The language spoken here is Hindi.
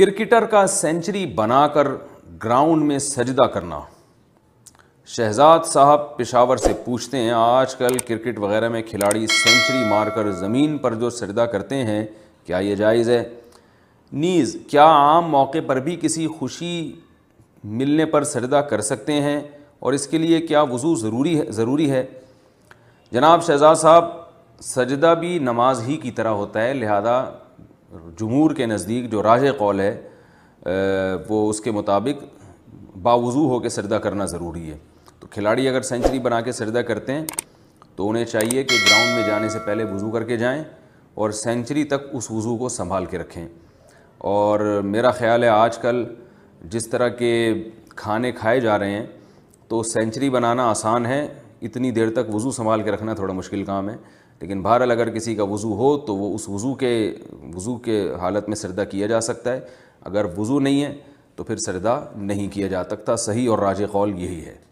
क्रिकेटर का सेंचुरी बनाकर ग्राउंड में सजदा करना शहजाद साहब पेशावर से पूछते हैं आजकल क्रिकेट वगैरह में खिलाड़ी सेंचुरी मारकर ज़मीन पर जो सजदा करते हैं क्या ये जायज़ है नीज़ क्या आम मौके पर भी किसी खुशी मिलने पर सजदा कर सकते हैं और इसके लिए क्या वज़ू ज़रूरी है ज़रूरी है जनाब शहजाद साहब सजदा भी नमाज ही की तरह होता है लिहाजा जमूर के नज़दीक जो राज कौल है वो उसके मुताबिक बावजू होकर सरदा करना ज़रूरी है तो खिलाड़ी अगर सेंचुरी बना के सरदा करते हैं तो उन्हें चाहिए कि ग्राउंड में जाने से पहले वज़ू करके जाएँ और सेंचुरी तक उस वज़ू को संभाल के रखें और मेरा ख़्याल है आज कल जिस तरह के खाने खाए जा रहे हैं तो सेंचुरी बनाना आसान है इतनी देर तक वज़ू संभाल के रखना थोड़ा मुश्किल काम है लेकिन बहरहाल अगर किसी का वज़ू हो तो वो उस वज़ू के वज़ू के हालत में सरदा किया जा सकता है अगर वज़ू नहीं है तो फिर सरदा नहीं किया जा सकता सही और राज कौल यही है